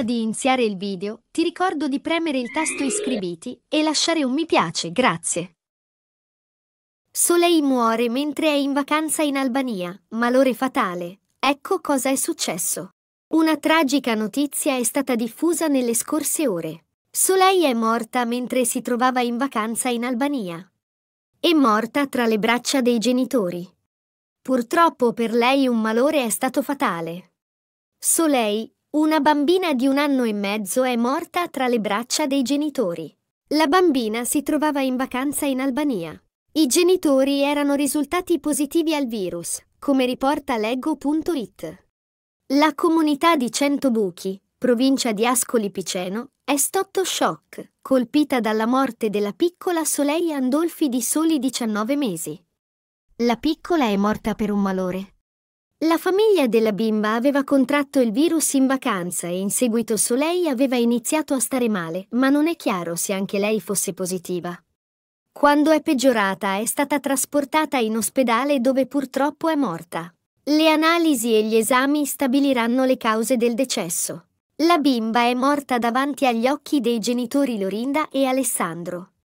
Prima di iniziare il video, ti ricordo di premere il tasto iscriviti e lasciare un mi piace, grazie. Soleil muore mentre è in vacanza in Albania, malore fatale. Ecco cosa è successo. Una tragica notizia è stata diffusa nelle scorse ore. Soleil è morta mentre si trovava in vacanza in Albania. È morta tra le braccia dei genitori. Purtroppo per lei un malore è stato fatale. Soleil, una bambina di un anno e mezzo è morta tra le braccia dei genitori. La bambina si trovava in vacanza in Albania. I genitori erano risultati positivi al virus, come riporta leggo.it. La comunità di Centobuchi, provincia di Ascoli Piceno, è sotto shock, colpita dalla morte della piccola Soleil Andolfi di soli 19 mesi. La piccola è morta per un malore, la famiglia della bimba aveva contratto il virus in vacanza e in seguito Soleil aveva iniziato a stare male, ma non è chiaro se anche lei fosse positiva. Quando è peggiorata è stata trasportata in ospedale dove purtroppo è morta. Le analisi e gli esami stabiliranno le cause del decesso. La bimba è morta davanti agli occhi dei genitori Lorinda e Alessandro.